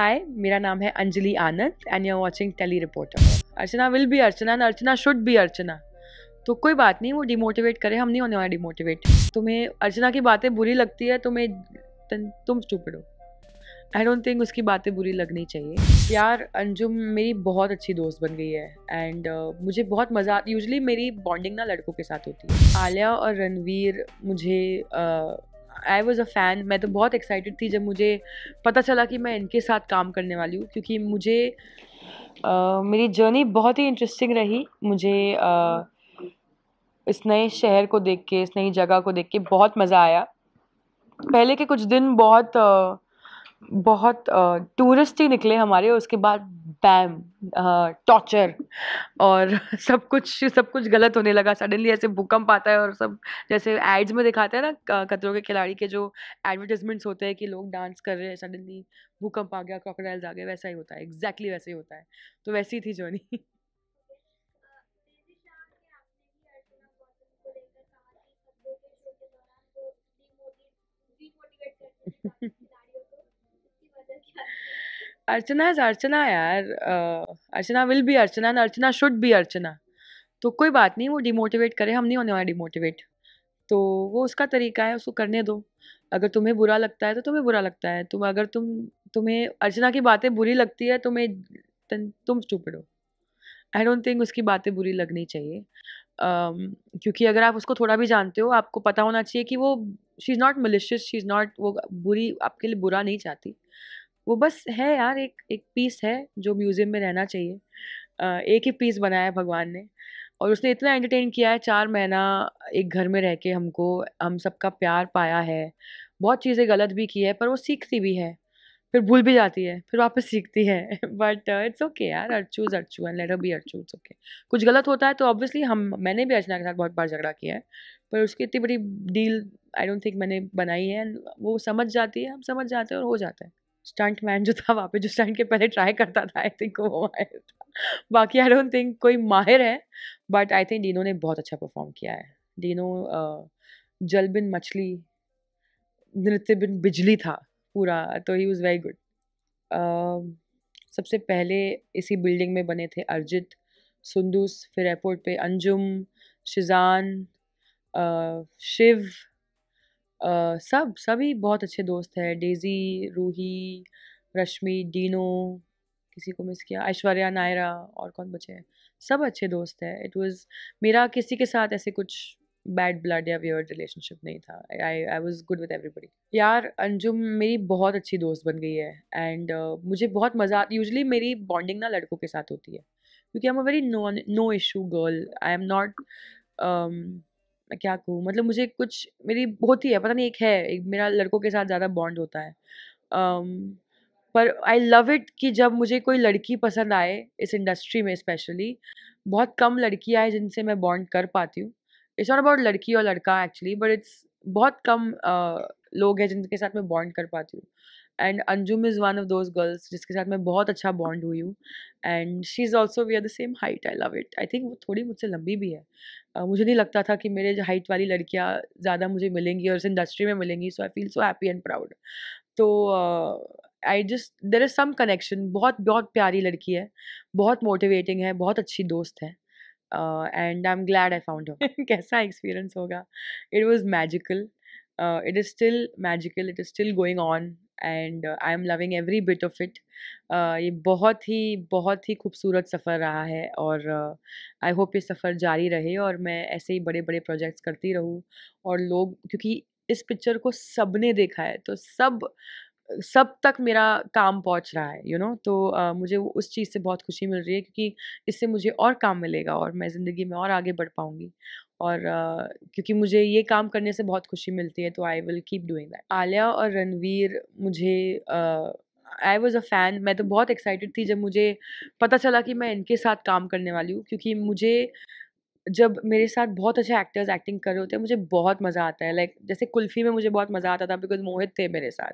हाय मेरा नाम है Anjali Anand and you are watching Telly reporter Archana will be Archana and Archana should be Archana तो कोई बात नहीं वो डिमोटिवेट करे हम नहीं होने वाले डिमोटिवेट तुम्हें अर्चना की बातें बुरी लगती है तुम्हें तुम चुपड़ हो आई डोंट थिंक उसकी बातें बुरी लगनी चाहिए यार अंजुम मेरी बहुत अच्छी दोस्त बन गई है एंड uh, मुझे बहुत मज़ा यूजली मेरी बॉन्डिंग ना लड़कों के साथ होती है आलिया और रणवीर मुझे uh, I was a fan मैं तो बहुत एक्साइटेड थी जब मुझे पता चला कि मैं इनके साथ काम करने वाली हूँ क्योंकि मुझे आ, मेरी जर्नी बहुत ही इंटरेस्टिंग रही मुझे आ, इस नए शहर को देख के इस नई जगह को देख के बहुत मज़ा आया पहले के कुछ दिन बहुत आ, बहुत टूरिस्ट ही निकले हमारे उसके बाद बैम टॉर्चर uh, और सब कुछ सब कुछ गलत होने लगा सडनली ऐसे भूकंप आता है और सब जैसे एड्स में दिखाते हैं ना खतरों के खिलाड़ी के जो एडवर्टिजमेंट्स होते हैं कि लोग डांस कर रहे हैं सडनली भूकंप आ गया क्रॉकडाइल्स आ गए वैसा ही होता है एग्जैक्टली exactly वैसे ही होता है तो वैसी थी जर्नी अर्चना इज अर्चना यार Archana will be Archana and Archana should be Archana तो कोई बात नहीं वो डिमोटिवेट करे हम नहीं होने वाले डिमोटिवेट तो वो उसका तरीका है उसको करने दो अगर तुम्हें बुरा लगता है तो तुम्हें बुरा लगता है तुम अगर तुम तुम्हें अर्चना की बातें बुरी लगती है तुम्हें तुम स्टूपिड हो आई डोंट थिंक उसकी बातें बुरी लगनी चाहिए um, क्योंकि अगर आप उसको थोड़ा भी जानते हो आपको पता होना चाहिए कि वो she is not malicious she is not वो बुरी आपके लिए बुरा नहीं चाहती वो बस है यार एक एक पीस है जो म्यूज़ियम में रहना चाहिए एक ही पीस बनाया है भगवान ने और उसने इतना एंटरटेन किया है चार महीना एक घर में रह के हमको हम सबका प्यार पाया है बहुत चीज़ें गलत भी की है पर वो सीखती भी है फिर भूल भी जाती है फिर वापस सीखती है बट इट्स ओके यार Archu is Archu and later be Archu it's okay कुछ गलत होता है तो ऑब्वियसली हम मैंने भी अर्चना के साथ बहुत बार झगड़ा किया है पर उसकी इतनी बड़ी डील आई डोंट थिंक मैंने बनाई है एंड वो समझ जाती है हम समझ जाते हैं और हो जाता है स्टंट मैन जो था वहाँ पे जो स्टंट के पहले ट्राई करता था आई थिंक वो माहिर था बाकी आई डोंट थिंक कोई माहिर है बट आई थिंक डीनो ने बहुत अच्छा परफॉर्म किया है डीनो जल बिन मछली नृत्य बिन बिजली था पूरा तो ही वॉज़ वेरी गुड सबसे पहले इसी बिल्डिंग में बने थे अर्जित सुंदूस फिर एयरपोर्ट पे अंजुम शिजान uh, शिव सब सभी बहुत अच्छे दोस्त हैं, डेज़ी, रूही, रश्मि, डीनो, किसी को मिस किया, ऐश्वर्या, नायरा और कौन बचे हैं? सब अच्छे दोस्त हैं। इट वाज़ मेरा किसी के साथ ऐसे कुछ बैड ब्लड या व्यवर रिलेशनशिप नहीं था। I I was good with everybody. यार, अंजुम मेरी बहुत अच्छी दोस्त बन गई है एंड uh, मुझे बहुत मज़ा यूजली मेरी बॉन्डिंग ना लड़कों के साथ होती है क्योंकि I am a very no no issue girl. I am not मैं क्या कहूँ मतलब मुझे कुछ मेरी बहुत ही है पता नहीं एक है एक मेरा लड़कों के साथ ज़्यादा बॉन्ड होता है um, पर आई लव इट कि जब मुझे कोई लड़की पसंद आए इस इंडस्ट्री में स्पेशली बहुत कम लड़कियाँ हैं जिनसे मैं बॉन्ड कर पाती हूँ इट्स नॉट अबाउट लड़की और लड़का एक्चुअली बट इट्स बहुत कम uh, लोग हैं जिनके साथ मैं बॉन्ड कर पाती हूँ and Anjum is one of those girls जिसके साथ मैं बहुत अच्छा बॉन्ड हुई हूँ and she is also we are the same height I love it I think वो थोड़ी मुझसे लंबी भी है uh, मुझे नहीं लगता था कि मेरे हाइट वाली लड़कियाँ ज़्यादा मुझे मिलेंगी और उस इंडस्ट्री में मिलेंगी so I feel so happy and proud तो I just there is some connection बहुत बहुत प्यारी लड़की है बहुत मोटिवेटिंग है बहुत अच्छी दोस्त है and I am glad I found कैसा एक्सपीरियंस होगा it was magical it is still magical it is still going on and I am loving every bit of it ये बहुत ही बहुत ही खूबसूरत सफ़र रहा है और आई uh, होप ये सफ़र जारी रहे और मैं ऐसे ही बड़े बड़े प्रोजेक्ट्स करती रहूँ और लोग क्योंकि इस पिक्चर को सब ने देखा है तो सब सब तक मेरा काम पहुंच रहा है यू you नो know? तो uh, मुझे वो उस चीज़ से बहुत खुशी मिल रही है क्योंकि इससे मुझे और काम मिलेगा और मैं ज़िंदगी में और आगे बढ़ पाऊँगी और uh, क्योंकि मुझे ये काम करने से बहुत खुशी मिलती है तो I will keep doing that Alia और रणवीर मुझे आई वॉज़ अ फ़ैन मैं तो बहुत एक्साइटेड थी जब मुझे पता चला कि मैं इनके साथ काम करने वाली हूँ क्योंकि मुझे जब मेरे साथ बहुत अच्छे एक्टर्स एक्टिंग कर रहे होते हैं मुझे बहुत मज़ा आता है लाइक like, जैसे कुल्फ़ी में मुझे बहुत मज़ा आता था बिकॉज मोहित थे मेरे साथ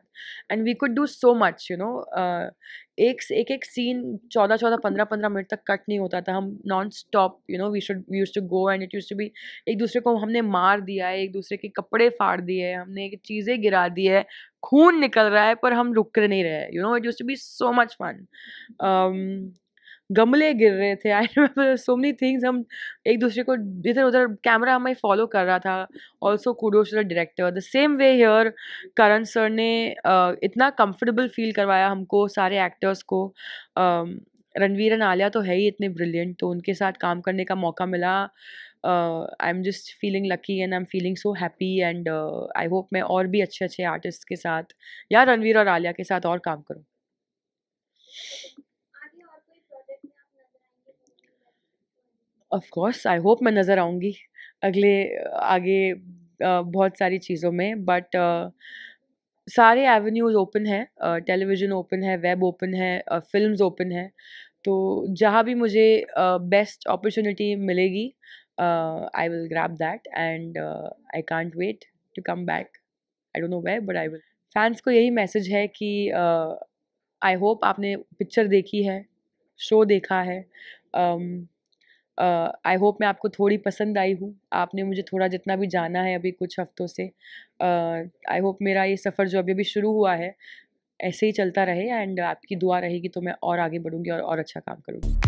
and we could do so much you know एक एक एक सीन चौदह चौदह पंद्रह पंद्रह मिनट तक कट नहीं होता था हम non stop you know we should we use to go and it use to be एक दूसरे को हमने मार दिया है एक दूसरे के कपड़े फाड़ दिए हमने एक चीज़ें गिरा दी है खून निकल रहा है पर हम रुक नहीं रहे you know it use to be so much fun गमले गिर रहे थे I remember so many things हम एक दूसरे को इधर उधर कैमरा हमें फॉलो कर रहा था also kudos the director the same way here Karan sir ने uh, इतना कंफर्टेबल फील करवाया हमको सारे एक्टर्स को uh, रणवीर एंड आलिया तो है ही इतने ब्रिलियंट तो उनके साथ काम करने का मौका मिला I am just feeling lucky and I am feeling so happy and I hope मैं और भी अच्छे अच्छे आर्टिस्ट के साथ या रणवीर और आलिया के साथ और काम करूँ ऑफ कोर्स आई होप मैं नज़र आऊँगी अगले आगे बहुत सारी चीज़ों में बट सारे एवेन्यूज़ ओपन हैं टेलीविज़न ओपन है वेब ओपन है फिल्म ओपन है तो जहाँ भी मुझे बेस्ट अपॉर्चुनिटी मिलेगी I will grab that and I can't wait to come back I don't know way but I will fans को यही मैसेज है कि आई uh, होप आपने पिक्चर देखी है शो देखा है um, आई होप मैं आपको थोड़ी पसंद आई हूँ आपने मुझे थोड़ा जितना भी जाना है अभी कुछ हफ्तों से आई uh, होप मेरा ये सफ़र जो अभी अभी शुरू हुआ है ऐसे ही चलता रहे एंड आपकी दुआ रहेगी तो मैं और आगे बढ़ूँगी और, और अच्छा काम करूँगी